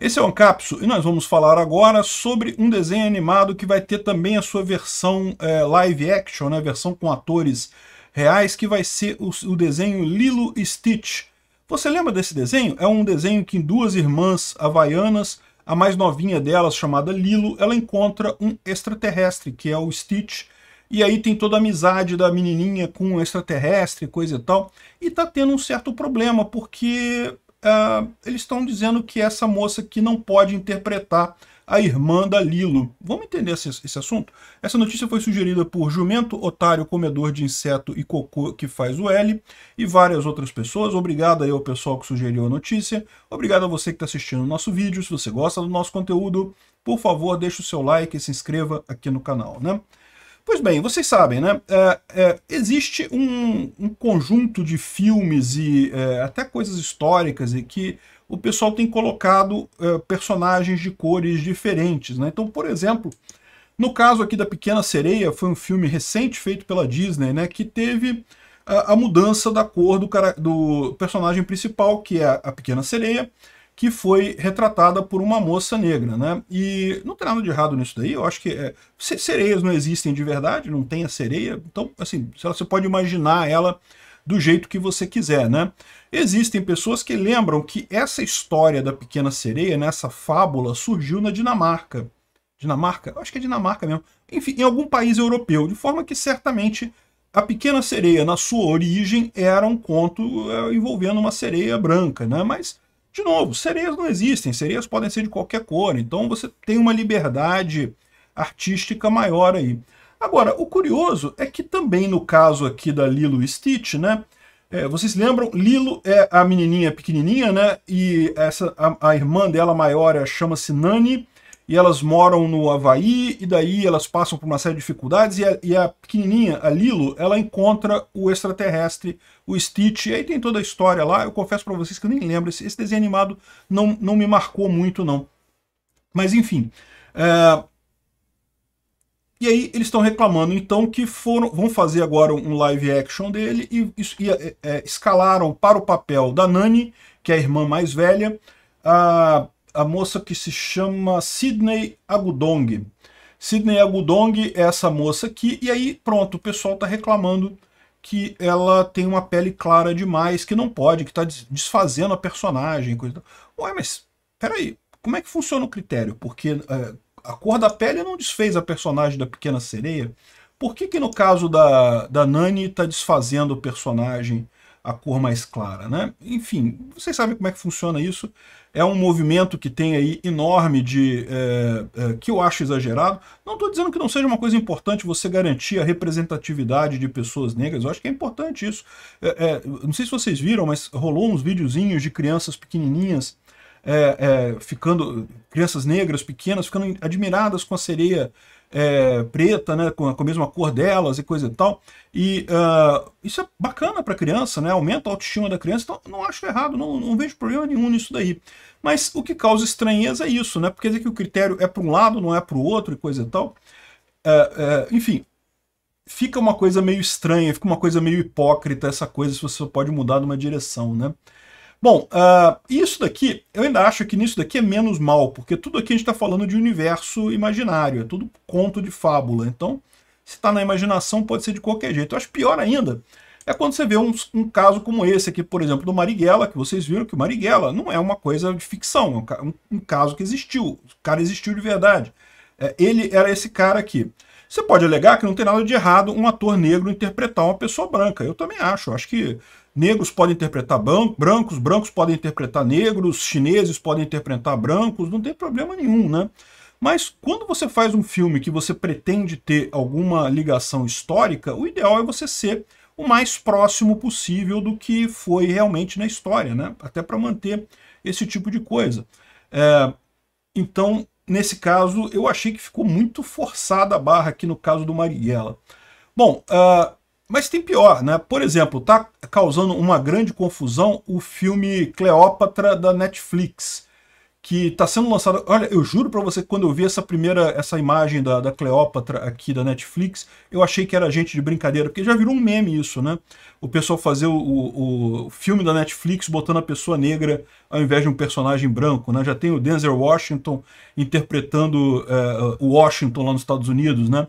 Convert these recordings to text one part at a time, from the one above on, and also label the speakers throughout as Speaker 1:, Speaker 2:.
Speaker 1: Esse é o Ancapsu e nós vamos falar agora sobre um desenho animado que vai ter também a sua versão é, live action, né, versão com atores reais, que vai ser o, o desenho Lilo Stitch. Você lembra desse desenho? É um desenho que duas irmãs havaianas, a mais novinha delas, chamada Lilo, ela encontra um extraterrestre, que é o Stitch, e aí tem toda a amizade da menininha com o extraterrestre, coisa e tal, e tá tendo um certo problema, porque uh, eles estão dizendo que essa moça aqui não pode interpretar a irmã da Lilo. Vamos entender esse, esse, assunto? Essa notícia foi sugerida por Jumento Otário Comedor de Inseto e Cocô, que faz o L, e várias outras pessoas. Obrigado aí ao pessoal que sugeriu a notícia. Obrigado a você que está assistindo o nosso vídeo. Se você gosta do nosso conteúdo, por favor, deixe o seu like e se inscreva aqui no canal, né? Pois bem, vocês sabem, né? É, é, existe um, um, conjunto de filmes e é, até coisas históricas e que o pessoal tem colocado é, personagens de cores diferentes, né? Então, por exemplo, no caso aqui da Pequena Sereia, foi um filme recente feito pela Disney, né? Que teve a, é, a mudança da cor do, cara, do personagem principal, que é a Pequena Sereia, que foi retratada por uma moça negra, né? E não tem nada de errado nisso daí, eu acho que é, sereias não existem de verdade, não tem a sereia, então, assim, você pode imaginar ela do jeito que você quiser, né? Existem pessoas que lembram que essa história da pequena sereia, nessa né, fábula, surgiu na Dinamarca. Dinamarca? Acho que é Dinamarca mesmo. Enfim, em algum país europeu, de forma que certamente a Pequena Sereia, na sua origem, era um conto eh, envolvendo uma sereia branca, né? Mas de novo, sereias não existem, sereias podem ser de qualquer cor, então você tem uma liberdade artística maior aí. Agora, o curioso é que também no caso aqui da Lilo e Stitch, né? É, vocês lembram, Lilo é a menininha pequenininha, né? E essa, a, a irmã dela maior é, chama-se Nani, e elas moram no Havaí, e daí elas passam por uma série de dificuldades, e a, e a pequenininha, a Lilo, ela encontra o extraterrestre, o Stitch, e aí tem toda a história lá, eu confesso para vocês que eu nem lembro, esse, esse, desenho animado não, não me marcou muito, não. Mas enfim... É... E aí eles estão reclamando então que foram, vão fazer agora um live action dele e, e é, é, escalaram para o papel da Nani, que é a irmã mais velha, a a moça que se chama Sidney Agudong. Sidney Agudong é essa moça aqui, e aí pronto, o pessoal está reclamando que ela tem uma pele clara demais, que não pode, que está desfazendo a personagem. Coisa... Ué, mas peraí, como é que funciona o critério? Porque uh, a cor da pele não desfez a personagem da Pequena Sereia. Por que, que no caso da, da Nani está desfazendo o personagem? a cor mais clara, né? Enfim, vocês sabem como é que funciona isso. É um movimento que tem aí enorme de... É, é, que eu acho exagerado. Não estou dizendo que não seja uma coisa importante você garantir a representatividade de pessoas negras. Eu acho que é importante isso. É, é não sei se vocês viram, mas rolou uns videozinhos de crianças pequenininhas é, é, ficando, crianças negras pequenas ficando admiradas com a sereia é, preta, né, com, a mesma cor delas e coisa e tal. E uh, isso é bacana para a criança, né, aumenta a autoestima da criança, então não acho errado, não, não, vejo problema nenhum nisso daí. Mas o que causa estranheza é isso, né, porque dizer que o critério é para um lado, não é para o outro e coisa e tal. É, é, enfim, fica uma coisa meio estranha, fica uma coisa meio hipócrita essa coisa se você pode mudar de uma direção, né. Bom, uh, isso daqui, eu ainda acho que nisso daqui é menos mal, porque tudo aqui a gente está falando de universo imaginário, é tudo conto de fábula. Então, se está na imaginação, pode ser de qualquer jeito. Eu acho pior ainda é quando você vê um, um, caso como esse aqui, por exemplo, do Marighella, que vocês viram que o Marighella não é uma coisa de ficção, é um, um caso que existiu, o cara existiu de verdade. É, ele era esse cara aqui. Você pode alegar que não tem nada de errado um ator negro interpretar uma pessoa branca. Eu também acho, eu acho que negros podem interpretar brancos, brancos podem interpretar negros, chineses podem interpretar brancos, não tem problema nenhum, né? Mas quando você faz um filme que você pretende ter alguma ligação histórica, o ideal é você ser o mais próximo possível do que foi realmente na história, né? Até para manter esse tipo de coisa. É, então, nesse caso, eu achei que ficou muito forçada a barra aqui no caso do Marighella. Bom, uh, mas tem pior, né? Por exemplo, tá causando uma grande confusão o filme Cleópatra da Netflix, que está sendo lançado. Olha, eu juro para você que quando eu vi essa primeira essa imagem da, da Cleópatra aqui da Netflix, eu achei que era gente de brincadeira, porque já virou um meme isso, né? O pessoal fazer o, o, o filme da Netflix botando a pessoa negra ao invés de um personagem branco, né? Já tem o Denzel Washington interpretando eh, o Washington lá nos Estados Unidos, né?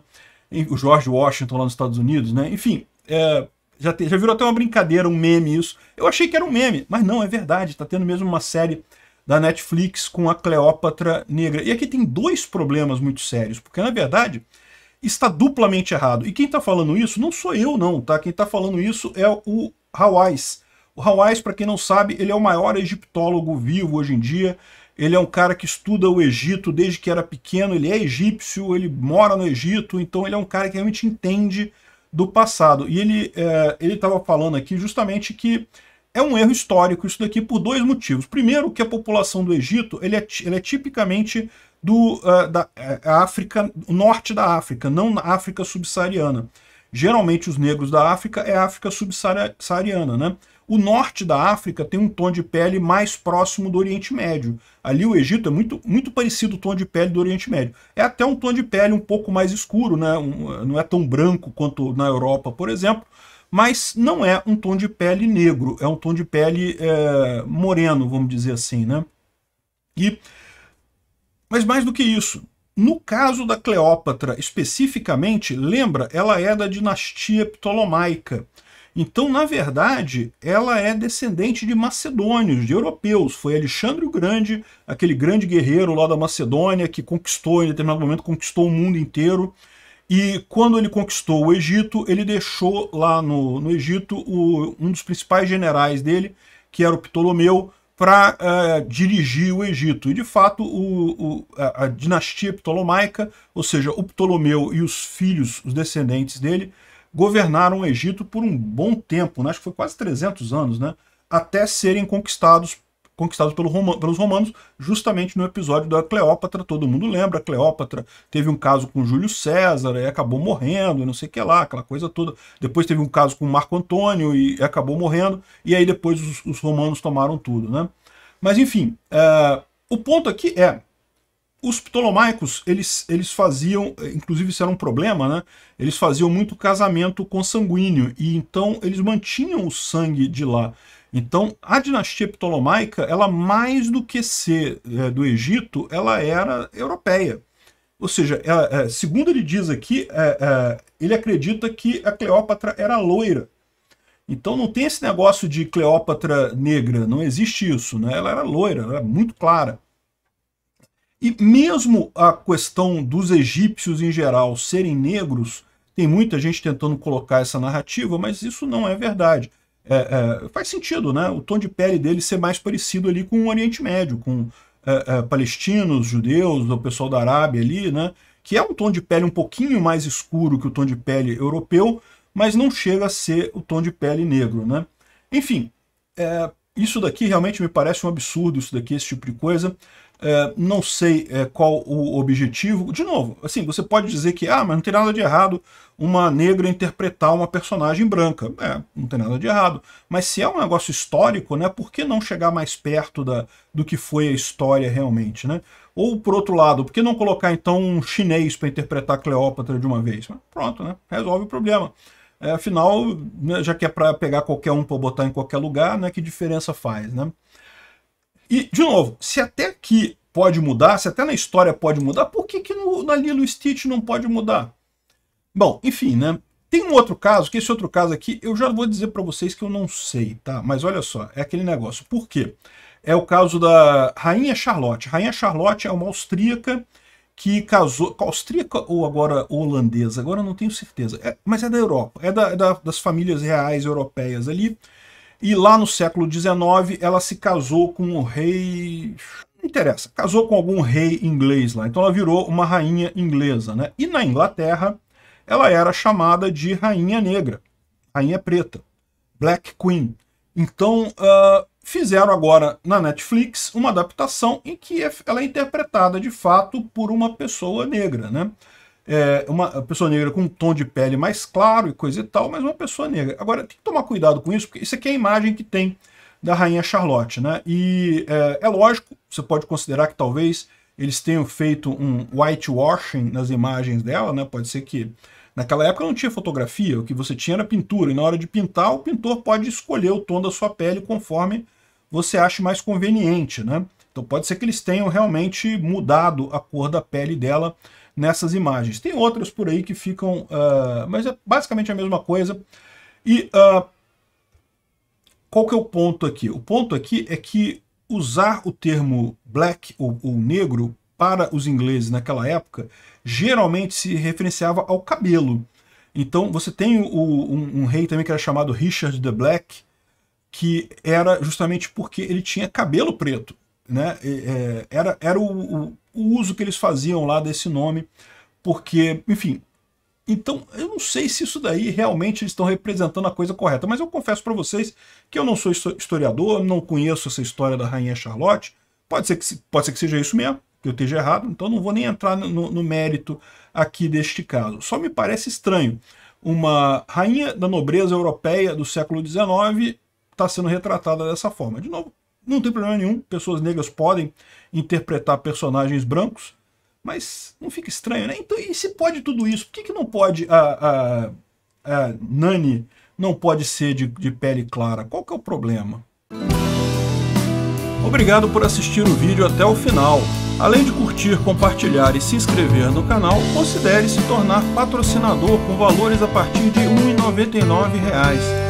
Speaker 1: o George Washington lá nos Estados Unidos, né? Enfim, é, já, te, já virou até uma brincadeira, um meme isso. Eu achei que era um meme, mas não, é verdade. Tá tendo mesmo uma série da Netflix com a Cleópatra Negra. E aqui tem dois problemas muito sérios, porque na verdade está duplamente errado. E quem está falando isso não sou eu não, tá? Quem está falando isso é o Hawais. O Hawais, para quem não sabe, ele é o maior egiptólogo vivo hoje em dia. Ele é um cara que estuda o Egito desde que era pequeno, ele é egípcio, ele mora no Egito, então ele é um cara que realmente entende do passado. E ele é, estava falando aqui justamente que é um erro histórico isso daqui por dois motivos. Primeiro, que a população do Egito ele é, ele é tipicamente do, uh, da é, África, norte da África, não na África subsaariana. Geralmente os negros da África é África subsaariana, né? O norte da África tem um tom de pele mais próximo do Oriente Médio. Ali o Egito é muito, muito parecido o tom de pele do Oriente Médio. É até um tom de pele um pouco mais escuro, né? Um, não é tão branco quanto na Europa, por exemplo, mas não é um tom de pele negro, é um tom de pele é, moreno, vamos dizer assim. Né? E, mas mais do que isso, no caso da Cleópatra especificamente, lembra, ela é da dinastia ptolomaica. Então, na verdade, ela é descendente de macedônios, de europeus. Foi Alexandre o Grande, aquele grande guerreiro lá da Macedônia que conquistou, em determinado momento, conquistou o mundo inteiro. E quando ele conquistou o Egito, ele deixou lá no, no Egito o, um dos principais generais dele, que era o Ptolomeu, para uh, eh, dirigir o Egito. E, de fato, o, o, a, a dinastia ptolomaica, ou seja, o Ptolomeu e os filhos, os descendentes dele, governaram o Egito por um bom tempo, né? acho que foi quase 300 anos, né? até serem conquistados conquistados pelo Roma, pelos romanos, justamente no episódio da Cleópatra, todo mundo lembra, a Cleópatra teve um caso com Júlio César e acabou morrendo, e não sei o que lá, aquela coisa toda. Depois teve um caso com Marco Antônio e acabou morrendo, e aí depois os, os romanos tomaram tudo, né? Mas enfim, é, o ponto aqui é, os ptolomaicos, eles, eles faziam, inclusive isso era um problema, né? Eles faziam muito casamento consanguíneo, e então eles mantinham o sangue de lá. Então, a dinastia ptolomaica, ela mais do que ser é, do Egito, ela era europeia. Ou seja, é, é, segundo ele diz aqui, é, é, ele acredita que a Cleópatra era loira. Então não tem esse negócio de Cleópatra negra, não existe isso. Né? Ela era loira, ela era muito clara. E mesmo a questão dos egípcios em geral serem negros, tem muita gente tentando colocar essa narrativa, mas isso não é verdade. É, é, faz sentido, né? O tom de pele dele ser mais parecido ali com o Oriente Médio, com é, é palestinos, judeus, o pessoal da Arábia ali, né? Que é um tom de pele um pouquinho mais escuro que o tom de pele europeu, mas não chega a ser o tom de pele negro, né? Enfim, é, isso daqui realmente me parece um absurdo, isso daqui, esse tipo de coisa. É, não sei é, qual o objetivo. De novo, assim, você pode dizer que ah, mas não tem nada de errado uma negra interpretar uma personagem branca. É, não tem nada de errado. Mas se é um negócio histórico, né, por que não chegar mais perto da, do que foi a história realmente, né? Ou, por outro lado, por que não colocar, então, um chinês para interpretar Cleópatra de uma vez? Pronto, né? Resolve o problema. É, afinal, né, já que é para pegar qualquer um para botar em qualquer lugar, né, que diferença faz, né? E, de novo, se até aqui pode mudar, se até na história pode mudar, por que, que no, na Lilo Stitch não pode mudar? Bom, enfim, né? Tem um outro caso, que esse outro caso aqui, eu já vou dizer para vocês que eu não sei, tá? Mas olha só, é aquele negócio. Por quê? É o caso da Rainha Charlotte. Rainha Charlotte é uma austríaca que casou, austríaca ou agora holandesa, agora não tenho certeza, é, mas é da Europa, é da, da, das famílias reais europeias ali, e lá no século XIX ela se casou com o rei... Não interessa. Casou com algum rei inglês lá. Então ela virou uma rainha inglesa. Né? E na Inglaterra ela era chamada de rainha negra, rainha preta, Black Queen. Então uh, fizeram agora na Netflix uma adaptação em que é ela é interpretada de fato por uma pessoa negra. Né? é, uma pessoa negra com um tom de pele mais claro e coisa e tal, mas uma pessoa negra. Agora, tem que tomar cuidado com isso, porque isso aqui é a imagem que tem da Rainha Charlotte, né? E é, é lógico, você pode considerar que talvez eles tenham feito um whitewashing nas imagens dela, né? Pode ser que naquela época não tinha fotografia, o que você tinha era pintura, e na hora de pintar, o pintor pode escolher o tom da sua pele conforme você acha mais conveniente, né? Então pode ser que eles tenham realmente mudado a cor da pele dela nessas imagens. Tem outras por aí que ficam, uh, mas é basicamente a mesma coisa. E uh, qual que é o ponto aqui? O ponto aqui é que usar o termo black ou, ou negro para os ingleses naquela época geralmente se referenciava ao cabelo. Então você tem o, um, um, rei também que era chamado Richard the Black, que era justamente porque ele tinha cabelo preto. Né? É, era era o, o, o uso que eles faziam lá desse nome, porque, enfim, então, eu não sei se isso daí realmente eles estão representando a coisa correta, mas eu confesso para vocês que eu não sou historiador, não conheço essa história da Rainha Charlotte. Pode ser que, pode ser que seja isso mesmo, que eu esteja errado, então não vou nem entrar no, no mérito aqui deste caso. Só me parece estranho uma rainha da nobreza europeia do século XIX está sendo retratada dessa forma. De novo, não tem problema nenhum, pessoas negras podem interpretar personagens brancos, mas não fica estranho, né? Então, e se pode tudo isso, por que, que não pode a, a, a Nani não pode ser de, de pele clara? Qual que é o problema? Obrigado por assistir o vídeo até o final. Além de curtir, compartilhar e se inscrever no canal, considere se tornar patrocinador com valores a partir de R$ 1,99